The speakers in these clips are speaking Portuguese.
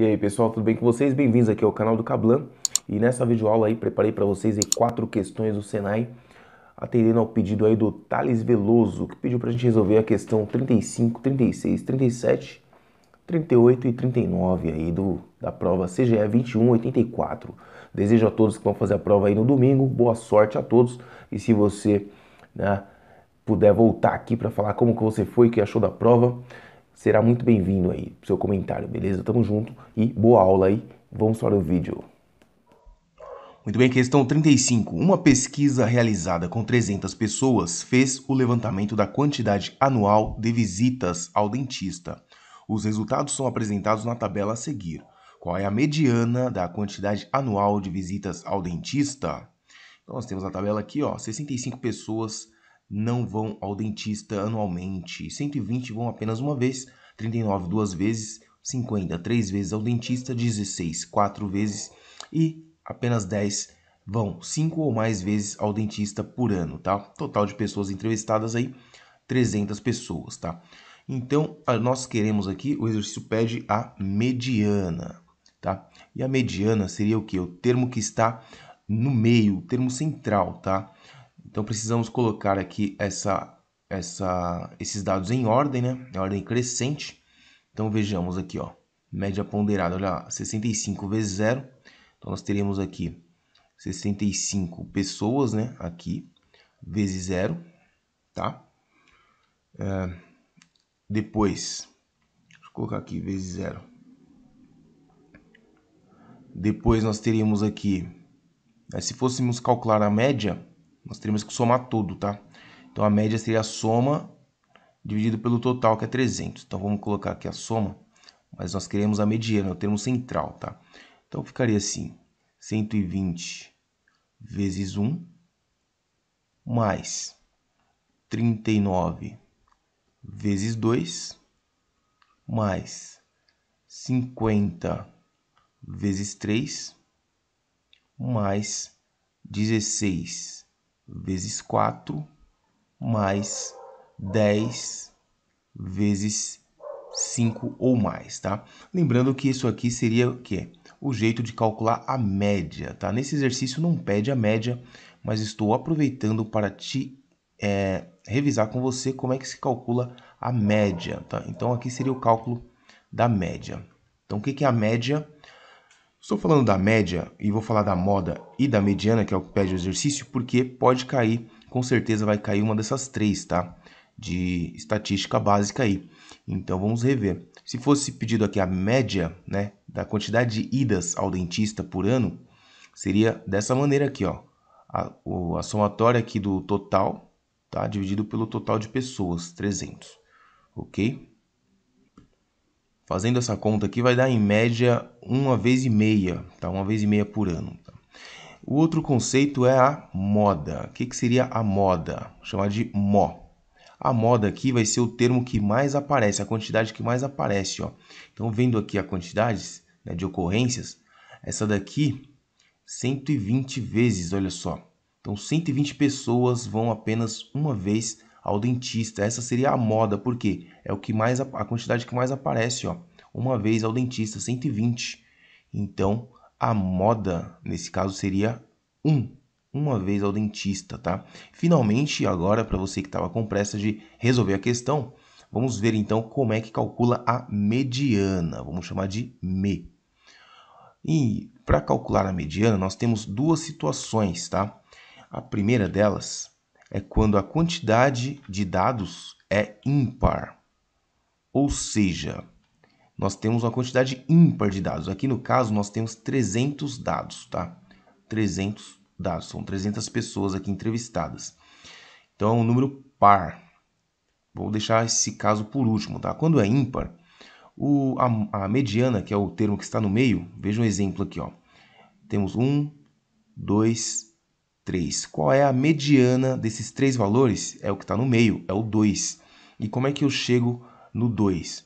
E aí pessoal, tudo bem com vocês? Bem-vindos aqui ao canal do Cablan E nessa videoaula aí preparei para vocês aí quatro questões do Senai Atendendo ao pedido aí do Thales Veloso Que pediu para a gente resolver a questão 35, 36, 37, 38 e 39 aí do, da prova CGE 2184 Desejo a todos que vão fazer a prova aí no domingo, boa sorte a todos E se você né, puder voltar aqui para falar como que você foi, o que achou da prova será muito bem-vindo aí, seu comentário, beleza? Tamo junto e boa aula aí. Vamos para o vídeo. Muito bem, questão 35. Uma pesquisa realizada com 300 pessoas fez o levantamento da quantidade anual de visitas ao dentista. Os resultados são apresentados na tabela a seguir. Qual é a mediana da quantidade anual de visitas ao dentista? Então, nós temos a tabela aqui, ó, 65 pessoas não vão ao dentista anualmente. 120 vão apenas uma vez, 39 duas vezes, 50 três vezes ao dentista, 16 quatro vezes e apenas 10 vão cinco ou mais vezes ao dentista por ano, tá? Total de pessoas entrevistadas aí 300 pessoas, tá? Então, nós queremos aqui, o exercício pede a mediana, tá? E a mediana seria o que? O termo que está no meio, o termo central, tá? Então precisamos colocar aqui essa, essa, esses dados em ordem, né? Em ordem crescente. Então vejamos aqui, ó, média ponderada, olha lá, 65 vezes 0. Então nós teremos aqui 65 pessoas, né? Aqui, vezes 0, tá? É, depois, deixa eu colocar aqui, vezes 0. Depois nós teríamos aqui, né, se fôssemos calcular a média, nós teríamos que somar tudo, tá? Então a média seria a soma dividido pelo total, que é 300. Então vamos colocar aqui a soma, mas nós queremos a mediana, o termo central, tá? Então ficaria assim, 120 vezes 1 mais 39 vezes 2 mais 50 vezes 3 mais 16 vezes vezes 4 mais 10 vezes 5 ou mais, tá? Lembrando que isso aqui seria o quê? O jeito de calcular a média, tá? Nesse exercício não pede a média, mas estou aproveitando para te é, revisar com você como é que se calcula a média, tá? Então aqui seria o cálculo da média. Então o que é a média? Estou falando da média e vou falar da moda e da mediana, que é o que pede o exercício, porque pode cair, com certeza vai cair uma dessas três, tá? De estatística básica aí. Então vamos rever. Se fosse pedido aqui a média, né, da quantidade de idas ao dentista por ano, seria dessa maneira aqui, ó. A, a somatória aqui do total, tá? Dividido pelo total de pessoas, 300, ok? Fazendo essa conta aqui vai dar em média uma vez e meia, tá? Uma vez e meia por ano. Tá? O outro conceito é a moda. O que, que seria a moda? Vou chamar de mó. A moda aqui vai ser o termo que mais aparece, a quantidade que mais aparece. Ó. Então, vendo aqui a quantidade né, de ocorrências, essa daqui, 120 vezes, olha só. Então, 120 pessoas vão apenas uma vez ao dentista. Essa seria a moda, porque é o que mais a quantidade que mais aparece, ó. Uma vez ao dentista, 120. Então, a moda nesse caso seria 1, um, uma vez ao dentista, tá? Finalmente, agora para você que estava com pressa de resolver a questão, vamos ver então como é que calcula a mediana. Vamos chamar de me. E para calcular a mediana, nós temos duas situações, tá? A primeira delas é quando a quantidade de dados é ímpar. Ou seja, nós temos uma quantidade ímpar de dados. Aqui no caso, nós temos 300 dados, tá? 300 dados, são 300 pessoas aqui entrevistadas. Então, é um número par. Vou deixar esse caso por último, tá? Quando é ímpar, o, a, a mediana, que é o termo que está no meio, veja um exemplo aqui, ó. Temos 1, 2, 3. Qual é a mediana desses três valores? É o que está no meio, é o 2. E como é que eu chego no 2?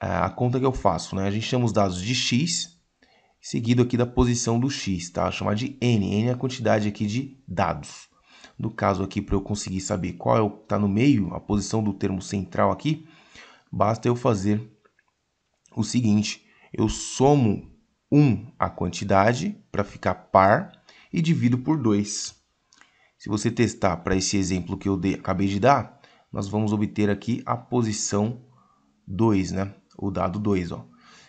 A conta que eu faço, né? A gente chama os dados de x, seguido aqui da posição do x, tá? Chamar de n. n é a quantidade aqui de dados. No caso aqui, para eu conseguir saber qual é o que está no meio, a posição do termo central aqui, basta eu fazer o seguinte. Eu somo 1 a quantidade para ficar par, e divido por 2. Se você testar para esse exemplo que eu de, acabei de dar, nós vamos obter aqui a posição 2, né? O dado 2, ó.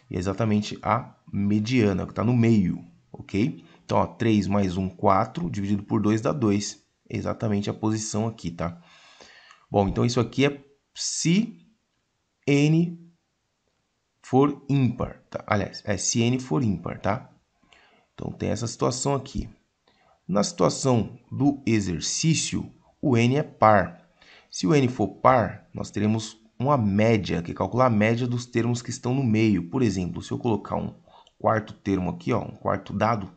E é exatamente a mediana, que está no meio, ok? Então, ó, 3 mais 1, 4, dividido por 2 dá 2. Exatamente a posição aqui, tá? Bom, então isso aqui é se n for ímpar, tá? Aliás, é se n for ímpar, tá? Então, tem essa situação aqui. Na situação do exercício, o n é par. Se o n for par, nós teremos uma média, que calcula a média dos termos que estão no meio. Por exemplo, se eu colocar um quarto termo aqui, ó, um quarto dado,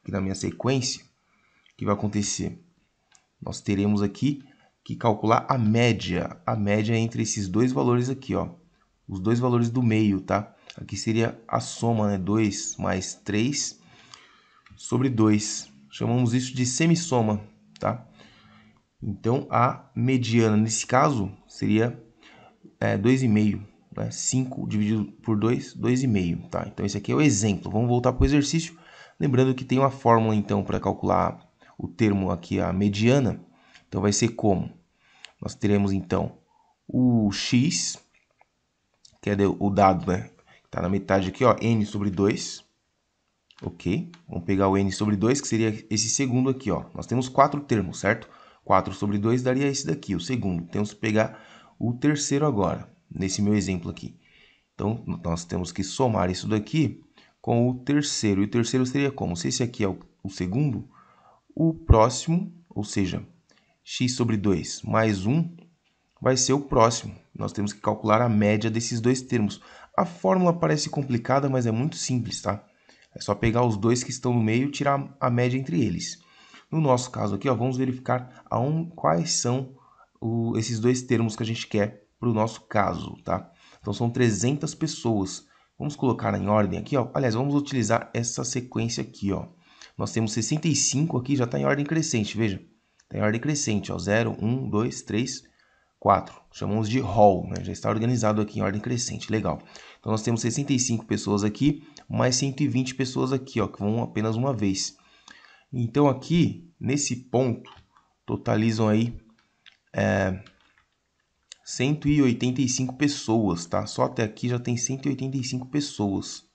aqui na minha sequência, o que vai acontecer? Nós teremos aqui que calcular a média, a média é entre esses dois valores aqui, ó, os dois valores do meio, tá? Aqui seria a soma, né, 2 mais 3 sobre 2. Chamamos isso de semissoma, tá? Então, a mediana, nesse caso, seria é, 2,5. Né? 5 dividido por 2, 2,5, tá? Então, esse aqui é o exemplo. Vamos voltar para o exercício. Lembrando que tem uma fórmula, então, para calcular o termo aqui, a mediana. Então, vai ser como? Nós teremos, então, o x, que é o dado, né? Está na metade aqui, ó, n sobre 2 Ok, vamos pegar o n sobre 2, que seria esse segundo aqui, ó. Nós temos quatro termos, certo? 4 sobre 2 daria esse daqui, o segundo. Temos então, que pegar o terceiro agora, nesse meu exemplo aqui. Então, nós temos que somar isso daqui com o terceiro. E o terceiro seria como? Se esse aqui é o, o segundo, o próximo, ou seja, x sobre 2 mais 1, vai ser o próximo. Nós temos que calcular a média desses dois termos. A fórmula parece complicada, mas é muito simples, tá? É só pegar os dois que estão no meio e tirar a média entre eles. No nosso caso aqui, ó, vamos verificar um, quais são o, esses dois termos que a gente quer para o nosso caso, tá? Então, são 300 pessoas. Vamos colocar em ordem aqui, ó. Aliás, vamos utilizar essa sequência aqui, ó. Nós temos 65 aqui, já está em ordem crescente, veja. Está em ordem crescente, ó. 0, 1, 2, 3, 4. Chamamos de hall, né? Já está organizado aqui em ordem crescente, legal. Então nós temos 65 pessoas aqui, mais 120 pessoas aqui, ó, que vão apenas uma vez. Então aqui, nesse ponto, totalizam aí é, 185 pessoas, tá? Só até aqui já tem 185 pessoas,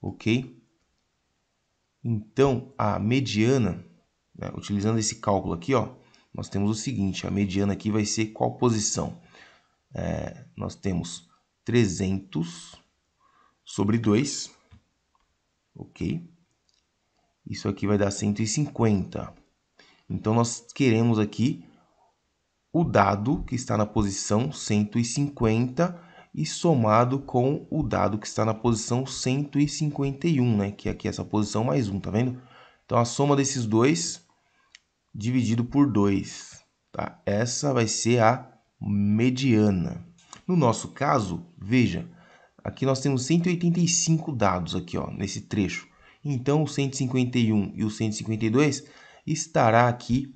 ok? Então, a mediana, né, utilizando esse cálculo aqui, ó, nós temos o seguinte, a mediana aqui vai ser qual posição? É, nós temos 300 sobre 2, ok? Isso aqui vai dar 150. Então, nós queremos aqui o dado que está na posição 150 e somado com o dado que está na posição 151, né? Que aqui é essa posição mais 1, tá vendo? Então, a soma desses dois dividido por 2, tá? Essa vai ser a mediana. No nosso caso, veja, aqui nós temos 185 dados aqui, ó, nesse trecho. Então, o 151 e o 152 estará aqui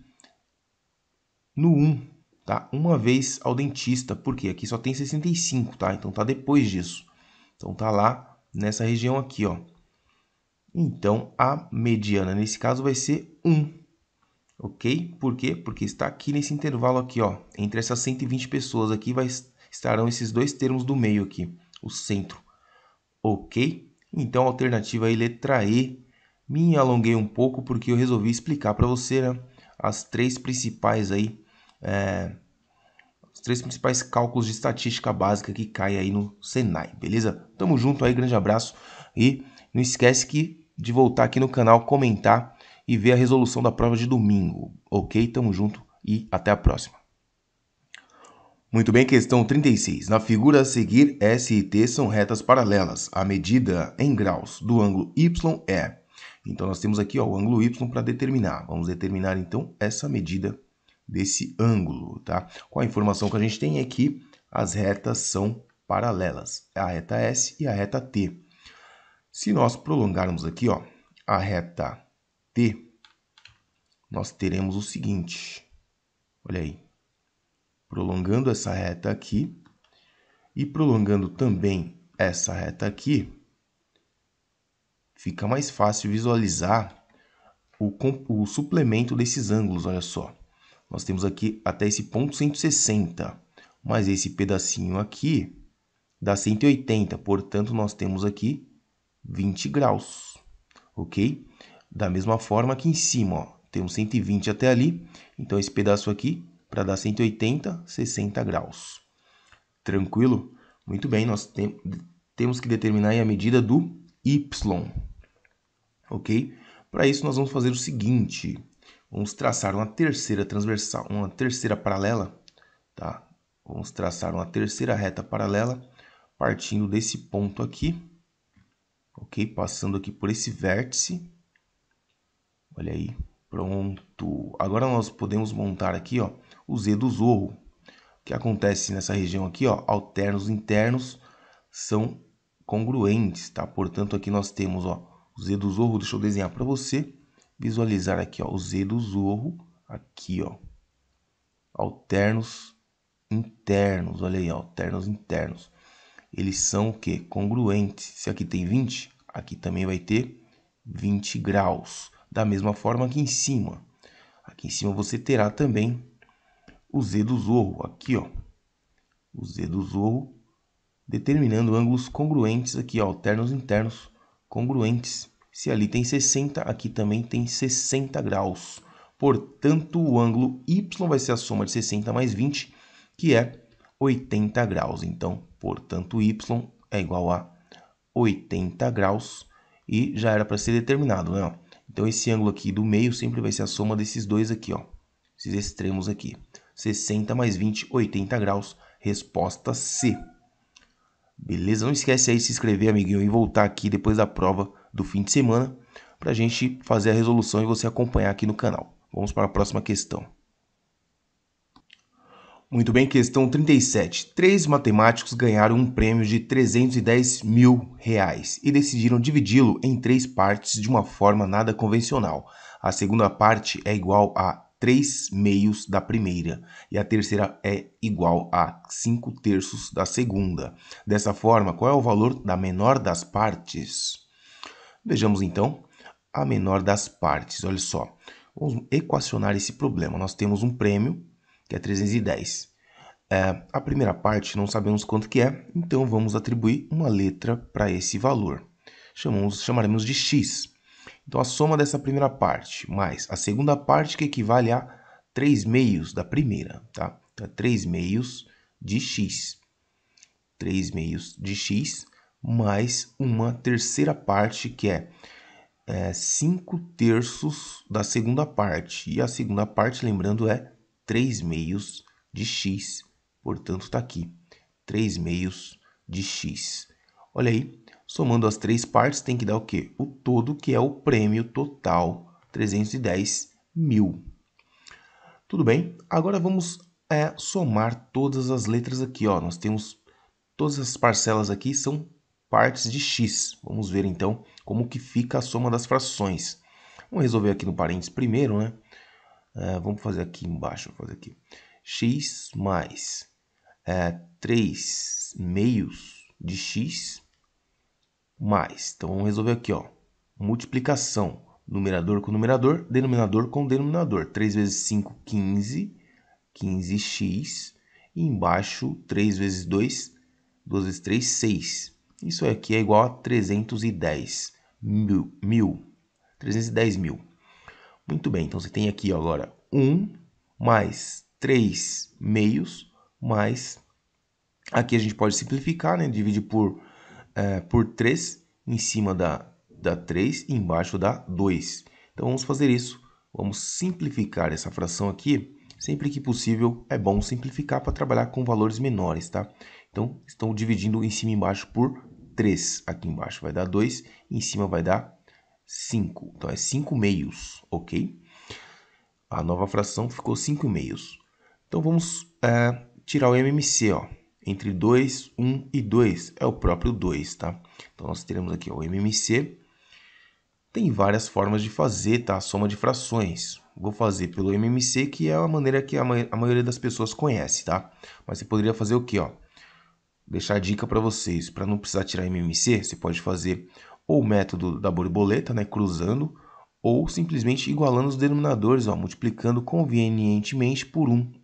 no 1, tá? Uma vez ao dentista, porque aqui só tem 65, tá? Então, tá depois disso. Então, tá lá nessa região aqui, ó. Então, a mediana, nesse caso, vai ser 1. Ok? Por quê? Porque está aqui nesse intervalo aqui, ó. Entre essas 120 pessoas aqui vai estarão esses dois termos do meio aqui, o centro. Ok? Então alternativa aí, letra E. Me alonguei um pouco porque eu resolvi explicar para você né, as três principais aí, é, os três principais cálculos de estatística básica que caem aí no Senai, beleza? Tamo junto aí, grande abraço e não esquece que de voltar aqui no canal, comentar e ver a resolução da prova de domingo, ok? Tamo junto e até a próxima. Muito bem, questão 36. Na figura a seguir, S e T são retas paralelas. A medida em graus do ângulo Y é. Então, nós temos aqui ó, o ângulo Y para determinar. Vamos determinar, então, essa medida desse ângulo, tá? Com a informação que a gente tem é que as retas são paralelas. A reta S e a reta T. Se nós prolongarmos aqui ó, a reta T, nós teremos o seguinte. Olha aí prolongando essa reta aqui e prolongando também essa reta aqui, fica mais fácil visualizar o, o suplemento desses ângulos, olha só. Nós temos aqui até esse ponto 160, mas esse pedacinho aqui dá 180, portanto, nós temos aqui 20 graus, ok? Da mesma forma que em cima, ó, temos 120 até ali, então esse pedaço aqui para dar 180, 60 graus. Tranquilo? Muito bem, nós tem, temos que determinar a medida do y, ok? Para isso, nós vamos fazer o seguinte. Vamos traçar uma terceira transversal, uma terceira paralela, tá? Vamos traçar uma terceira reta paralela partindo desse ponto aqui, ok? Passando aqui por esse vértice. Olha aí, pronto. Agora nós podemos montar aqui, ó, o Z do zorro. O que acontece nessa região aqui, ó, alternos internos são congruentes, tá? Portanto, aqui nós temos, ó, o Z do zorro, deixa eu desenhar para você visualizar aqui, ó, o Z do zorro aqui, ó. Alternos internos, olha aí, ó, alternos internos. Eles são o quê? Congruentes. Se aqui tem 20, aqui também vai ter 20 graus. Da mesma forma aqui em cima. Aqui em cima você terá também o Z do Zorro, aqui, ó. O Z do Zorro, determinando ângulos congruentes aqui, ó, alternos internos congruentes. Se ali tem 60, aqui também tem 60 graus. Portanto, o ângulo Y vai ser a soma de 60 mais 20, que é 80 graus. Então, portanto, Y é igual a 80 graus e já era para ser determinado, né? Então, esse ângulo aqui do meio sempre vai ser a soma desses dois aqui, ó, esses extremos aqui. 60 mais 20, 80 graus. Resposta C. Beleza? Não esquece aí de se inscrever, amiguinho, e voltar aqui depois da prova do fim de semana para a gente fazer a resolução e você acompanhar aqui no canal. Vamos para a próxima questão. Muito bem, questão 37. Três matemáticos ganharam um prêmio de 310 mil reais e decidiram dividi-lo em três partes de uma forma nada convencional. A segunda parte é igual a 3 meios da primeira, e a terceira é igual a 5 terços da segunda. Dessa forma, qual é o valor da menor das partes? Vejamos então a menor das partes. Olha só, vamos equacionar esse problema. Nós temos um prêmio, que é 310. É, a primeira parte não sabemos quanto que é, então vamos atribuir uma letra para esse valor. Chamamos, chamaremos de x. Então, a soma dessa primeira parte mais a segunda parte que equivale a 3 meios da primeira, tá? Então, é 3 meios de x. 3 meios de x mais uma terceira parte que é, é 5 terços da segunda parte. E a segunda parte, lembrando, é 3 meios de x. Portanto, está aqui. 3 meios de x. Olha aí, Somando as três partes, tem que dar o quê? O todo, que é o prêmio total, 310 mil. Tudo bem? Agora vamos é, somar todas as letras aqui. Ó. Nós temos todas as parcelas aqui são partes de x. Vamos ver, então, como que fica a soma das frações. Vamos resolver aqui no parênteses primeiro, né? É, vamos fazer aqui embaixo, fazer aqui. x mais é, 3 meios de x mais. Então vamos resolver aqui, ó. Multiplicação, numerador com numerador, denominador com denominador. 3 vezes 5, 15. 15x. E embaixo, 3 vezes 2, 2 vezes 3, 6. Isso aqui é igual a 310 mil. mil 310 mil. Muito bem, então você tem aqui agora 1 mais 3 meios mais... Aqui a gente pode simplificar, né? Divide por é, por 3 em cima da, da 3 e embaixo da 2. Então vamos fazer isso. Vamos simplificar essa fração aqui. Sempre que possível, é bom simplificar para trabalhar com valores menores, tá? Então, estão dividindo em cima e embaixo por 3. Aqui embaixo vai dar 2, em cima vai dar 5. Então, é 5 meios, ok? A nova fração ficou 5 meios. Então, vamos é, tirar o MMC, ó entre 2, 1 e 2 é o próprio 2, tá? Então nós teremos aqui ó, o MMC. Tem várias formas de fazer tá? a soma de frações. Vou fazer pelo MMC, que é a maneira que a, ma a maioria das pessoas conhece, tá? Mas você poderia fazer o quê? Ó? Deixar a dica para vocês. Para não precisar tirar MMC, você pode fazer ou o método da borboleta, né? cruzando, ou simplesmente igualando os denominadores, ó, multiplicando convenientemente por 1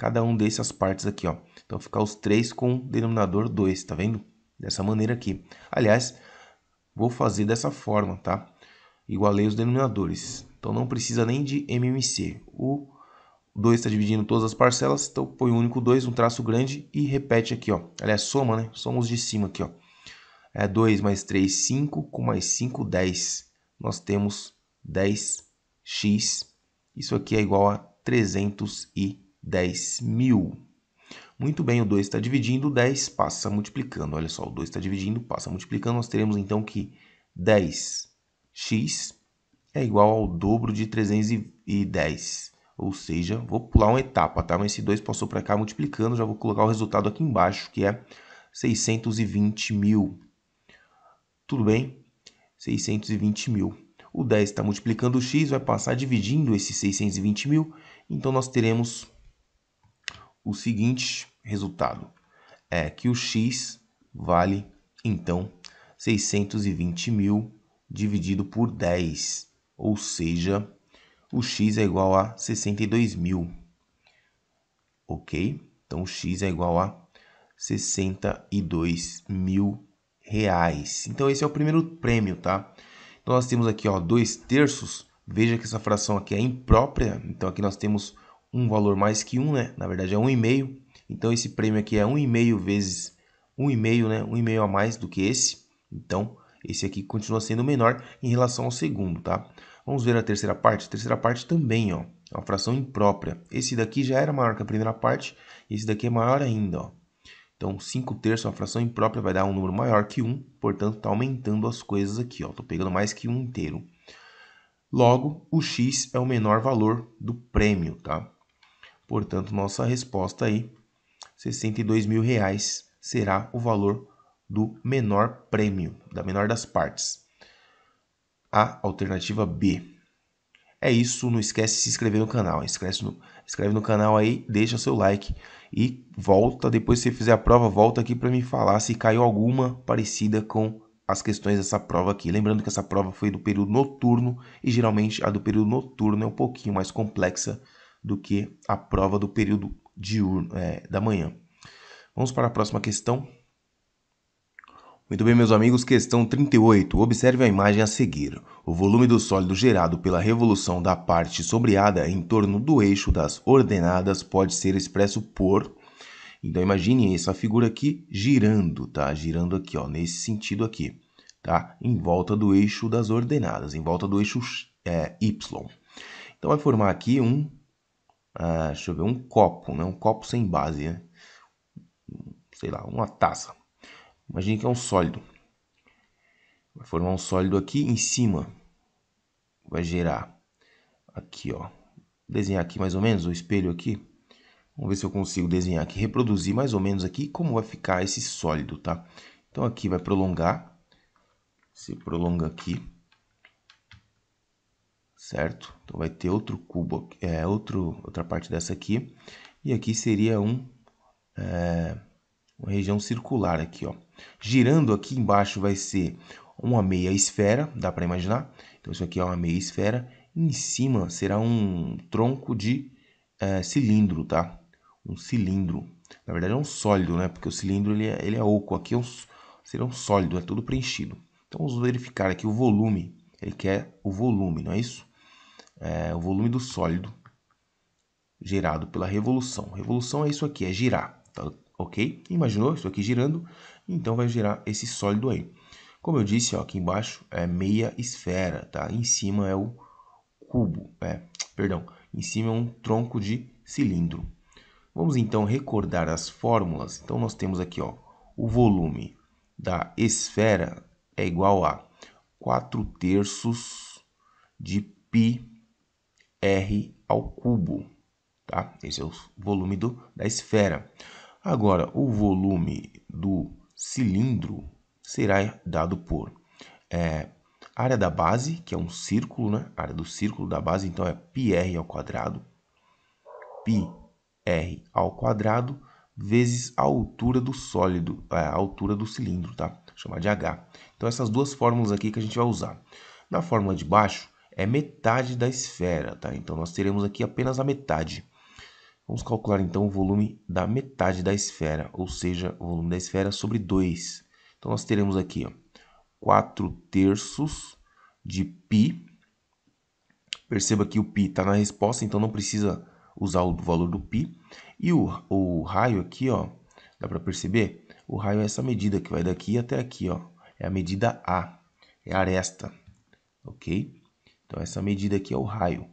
cada um dessas partes aqui, ó. Então ficar os três com o denominador 2, tá vendo? Dessa maneira aqui. Aliás, vou fazer dessa forma, tá? Igualei os denominadores. Então não precisa nem de MMC. O 2 está dividindo todas as parcelas, então põe o único 2, um traço grande e repete aqui, ó. Aliás, soma, né? Somos de cima aqui, ó. É 2 mais 3, 5, com mais 5, 10. Nós temos 10x. Isso aqui é igual a 300 10 mil. Muito bem, o 2 está dividindo, 10 passa multiplicando. Olha só, o 2 está dividindo, passa multiplicando. Nós teremos então que 10x é igual ao dobro de 310. Ou seja, vou pular uma etapa, tá? Mas esse 2 passou para cá multiplicando, já vou colocar o resultado aqui embaixo, que é 620 mil. Tudo bem? 620 mil. O 10 está multiplicando o x, vai passar dividindo esses 620 mil, então nós teremos o seguinte resultado: é que o x vale então 620 mil dividido por 10, ou seja, o x é igual a 62 mil. Ok? Então o x é igual a 62 mil reais. Então esse é o primeiro prêmio, tá? Então nós temos aqui ó, 2 terços. Veja que essa fração aqui é imprópria. Então aqui nós temos um valor mais que um, né? Na verdade é um e meio. Então esse prêmio aqui é um e meio vezes um e meio, né? Um e meio a mais do que esse. Então esse aqui continua sendo menor em relação ao segundo, tá? Vamos ver a terceira parte. A terceira parte também, ó, é uma fração imprópria. Esse daqui já era maior que a primeira parte, esse daqui é maior ainda, ó. Então, 5 terços, uma fração imprópria, vai dar um número maior que 1, portanto, está aumentando as coisas aqui, ó. Estou pegando mais que 1 inteiro. Logo, o x é o menor valor do prêmio, tá? Portanto, nossa resposta aí, 62 mil reais será o valor do menor prêmio, da menor das partes. A alternativa B. É isso, não esquece de se inscrever no canal. Esquece no, inscreve no canal aí, deixa seu like e volta depois que você fizer a prova, volta aqui para me falar se caiu alguma parecida com as questões dessa prova aqui. Lembrando que essa prova foi do período noturno e geralmente a do período noturno é um pouquinho mais complexa do que a prova do período diurno, é, da manhã. Vamos para a próxima questão. Muito bem, meus amigos, questão 38. Observe a imagem a seguir. O volume do sólido gerado pela revolução da parte sombreada em torno do eixo das ordenadas pode ser expresso por. Então imagine essa figura aqui girando, tá? Girando aqui, ó, nesse sentido aqui, tá? Em volta do eixo das ordenadas, em volta do eixo é, y. Então vai formar aqui um ah, deixa eu ver, um copo, né? Um copo sem base, né? Sei lá, uma taça. Imagine que é um sólido. Vai formar um sólido aqui em cima. Vai gerar aqui, ó. Desenhar aqui mais ou menos o espelho aqui. Vamos ver se eu consigo desenhar aqui, reproduzir mais ou menos aqui como vai ficar esse sólido, tá? Então aqui vai prolongar, se prolonga aqui certo? Então vai ter outro cubo, é outro, outra parte dessa aqui. E aqui seria um, é, uma região circular aqui, ó. Girando aqui embaixo vai ser uma meia esfera, dá para imaginar? Então isso aqui é uma meia esfera. Em cima será um tronco de é, cilindro, tá? Um cilindro. Na verdade é um sólido, né? Porque o cilindro ele é, ele é oco. Aqui é um, será um sólido, é todo preenchido. Então vamos verificar aqui o volume. Ele quer o volume, não é isso? é, o volume do sólido gerado pela revolução. Revolução é isso aqui, é girar, tá? ok? Imaginou isso aqui girando? Então vai girar esse sólido aí. Como eu disse, ó, aqui embaixo é meia esfera, tá? Em cima é o cubo, é, perdão, em cima é um tronco de cilindro. Vamos então recordar as fórmulas. Então nós temos aqui, ó, o volume da esfera é igual a 4 terços de π r ao cubo, tá? Esse é o volume do, da esfera. Agora, o volume do cilindro será dado por é, área da base, que é um círculo, né? A área do círculo da base, então é πr ao quadrado, πr ao quadrado vezes a altura do sólido, é, a altura do cilindro, tá? chamar de h. Então essas duas fórmulas aqui que a gente vai usar. Na fórmula de baixo, é metade da esfera, tá? Então nós teremos aqui apenas a metade. Vamos calcular então o volume da metade da esfera, ou seja, o volume da esfera sobre 2. Então nós teremos aqui ó, 4 terços de π. Perceba que o π está na resposta, então não precisa usar o valor do π. E o, o raio aqui, ó, dá para perceber? O raio é essa medida que vai daqui até aqui, ó. É a medida A, é a aresta, ok? Então, essa medida aqui é o raio.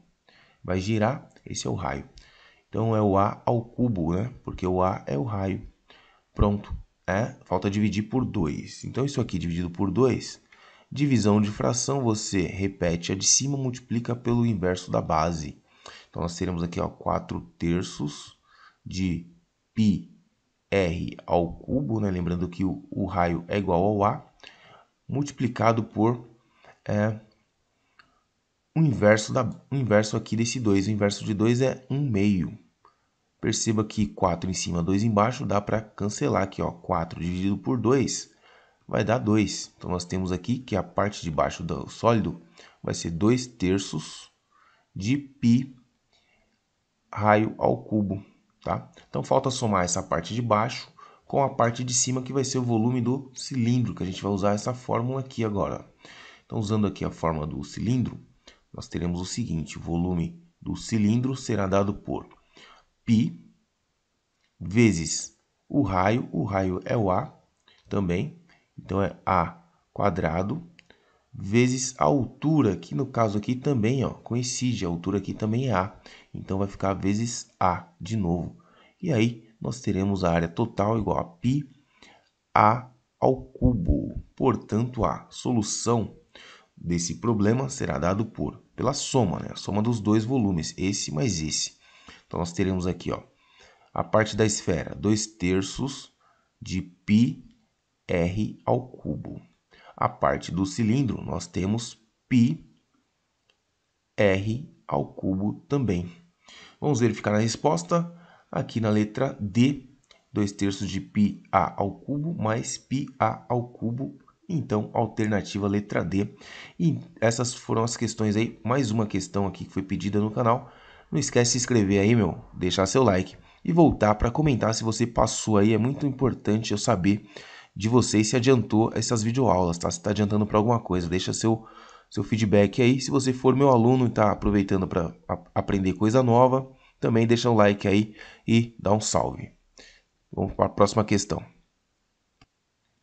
Vai girar, esse é o raio. Então, é o A ao cubo, né? Porque o A é o raio. Pronto. É, falta dividir por 2. Então, isso aqui dividido por 2, divisão de fração, você repete a de cima, multiplica pelo inverso da base. Então, nós teremos aqui ó, 4 terços de π r ao cubo, né? lembrando que o, o, raio é igual ao a, multiplicado por é, o inverso, da, o inverso aqui desse 2. O inverso de 2 é 1 meio. Perceba que 4 em cima, 2 embaixo, dá para cancelar aqui. Ó, 4 dividido por 2 vai dar 2. Então, nós temos aqui que a parte de baixo do sólido vai ser 2 terços de π raio ao cubo. Tá? Então, falta somar essa parte de baixo com a parte de cima, que vai ser o volume do cilindro, que a gente vai usar essa fórmula aqui agora. Então, usando aqui a forma do cilindro, nós teremos o seguinte: o volume do cilindro será dado por π vezes o raio, o raio é o A também, então é A quadrado vezes a altura, que no caso aqui também ó, coincide, a altura aqui também é A, então vai ficar vezes A de novo. E aí nós teremos a área total igual a π A ao cubo. Portanto, a solução desse problema será dado por pela soma, né? A soma dos dois volumes, esse mais esse. Então nós teremos aqui, ó, a parte da esfera, 2 terços de π r ao cubo. A parte do cilindro, nós temos π r ao cubo também. Vamos verificar a resposta aqui na letra D, 2 terços de π a ao cubo mais π a ao cubo então, alternativa letra D. E essas foram as questões aí. Mais uma questão aqui que foi pedida no canal. Não esquece de se inscrever aí, meu, deixar seu like e voltar para comentar se você passou aí. É muito importante eu saber de você se adiantou essas videoaulas, tá? Se está adiantando para alguma coisa, deixa seu seu feedback aí. Se você for meu aluno e está aproveitando para aprender coisa nova, também deixa um like aí e dá um salve. Vamos para a próxima questão.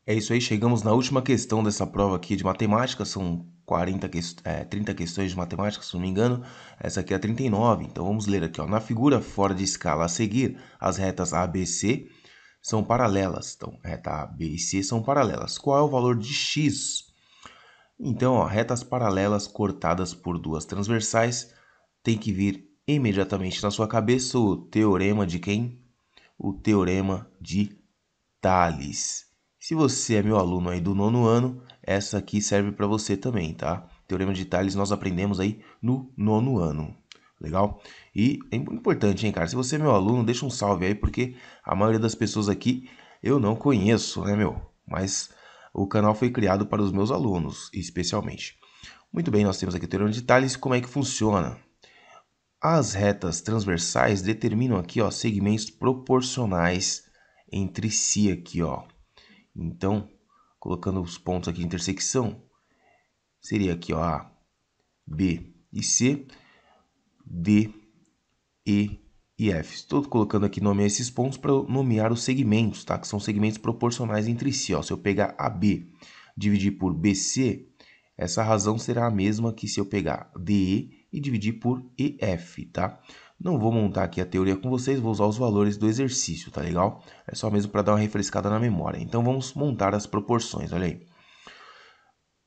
É isso aí, chegamos na última questão dessa prova aqui de matemática, são 40 que... é, 30 questões de matemática, se não me engano, essa aqui é a 39, então vamos ler aqui. Ó. Na figura fora de escala a seguir, as retas ABC são paralelas, então reta A, B e C são paralelas. Qual é o valor de x? Então, ó, retas paralelas cortadas por duas transversais, tem que vir imediatamente na sua cabeça o teorema de quem? O teorema de Thales. Se você é meu aluno aí do nono ano, essa aqui serve para você também, tá? Teorema de Tales nós aprendemos aí no nono ano. Legal? E é importante, hein, cara? Se você é meu aluno, deixa um salve aí, porque a maioria das pessoas aqui eu não conheço, né, meu? Mas o canal foi criado para os meus alunos, especialmente. Muito bem, nós temos aqui o teorema de Tales, como é que funciona? As retas transversais determinam aqui, ó, segmentos proporcionais entre si aqui, ó. Então, colocando os pontos aqui de intersecção, seria aqui ó, A, B e C, D, E e F. Estou colocando aqui nome a esses pontos para nomear os segmentos, tá? Que são segmentos proporcionais entre si. Ó. Se eu pegar AB, dividir por BC, essa razão será a mesma que se eu pegar DE e dividir por EF, tá? Não vou montar aqui a teoria com vocês, vou usar os valores do exercício, tá legal? É só mesmo para dar uma refrescada na memória. Então vamos montar as proporções, olha aí.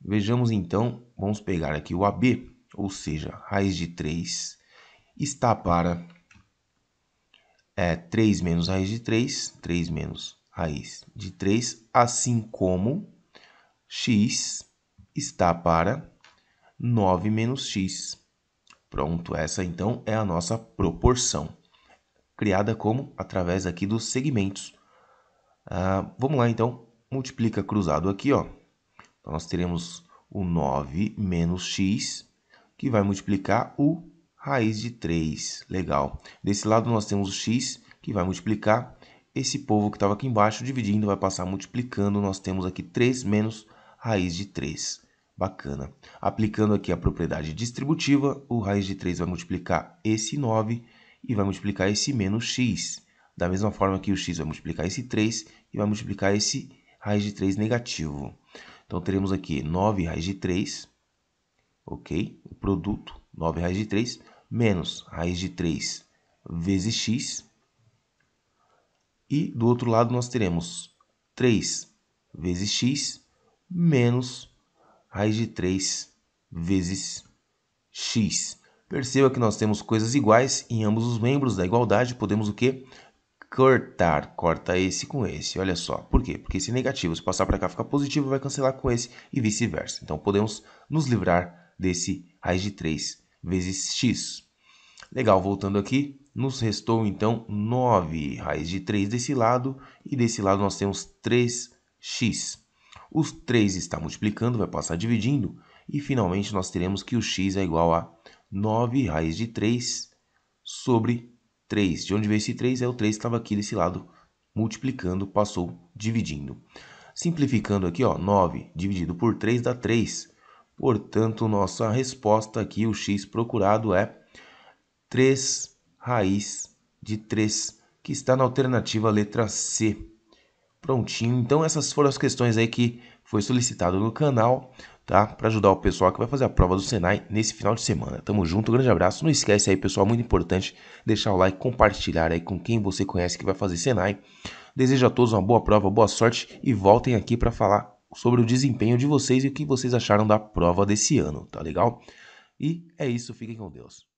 Vejamos então, vamos pegar aqui o AB, ou seja, raiz de 3 está para é, 3 menos raiz de 3, 3 menos raiz de 3, assim como x está para 9 menos x Pronto, essa então é a nossa proporção, criada como através aqui dos segmentos. Ah, vamos lá então, multiplica cruzado aqui, ó. Então, nós teremos o 9 menos x, que vai multiplicar o raiz de 3. Legal. Desse lado nós temos o x, que vai multiplicar esse povo que estava aqui embaixo, dividindo, vai passar multiplicando. Nós temos aqui 3 menos raiz de 3. Bacana. Aplicando aqui a propriedade distributiva, o raiz de 3 vai multiplicar esse 9 e vai multiplicar esse menos x. Da mesma forma que o x vai multiplicar esse 3 e vai multiplicar esse raiz de 3 negativo. Então, teremos aqui 9 raiz de 3, ok? O produto, 9 raiz de 3, menos raiz de 3 vezes x. E do outro lado, nós teremos 3 vezes x menos raiz de 3 vezes x. Perceba que nós temos coisas iguais em ambos os membros da igualdade, podemos o quê? Cortar, corta esse com esse, olha só. Por quê? Porque esse é negativo, se passar para cá ficar positivo, vai cancelar com esse e vice-versa. Então, podemos nos livrar desse raiz de 3 vezes x. Legal, voltando aqui, nos restou então 9 raiz de 3 desse lado e desse lado nós temos 3x. Os 3 está multiplicando, vai passar dividindo. E finalmente nós teremos que o x é igual a 9 raiz de 3 sobre 3. De onde veio esse 3? É o 3 que estava aqui desse lado, multiplicando, passou dividindo. Simplificando aqui, ó, 9 dividido por 3 dá 3. Portanto, nossa resposta aqui, o x procurado é 3 raiz de 3, que está na alternativa letra C prontinho. Então essas foram as questões aí que foi solicitado no canal, tá? Para ajudar o pessoal que vai fazer a prova do Senai nesse final de semana. Tamo junto, grande abraço. Não esquece aí, pessoal, muito importante deixar o like, compartilhar aí com quem você conhece que vai fazer Senai. Desejo a todos uma boa prova, boa sorte e voltem aqui para falar sobre o desempenho de vocês e o que vocês acharam da prova desse ano, tá legal? E é isso, fiquem com Deus.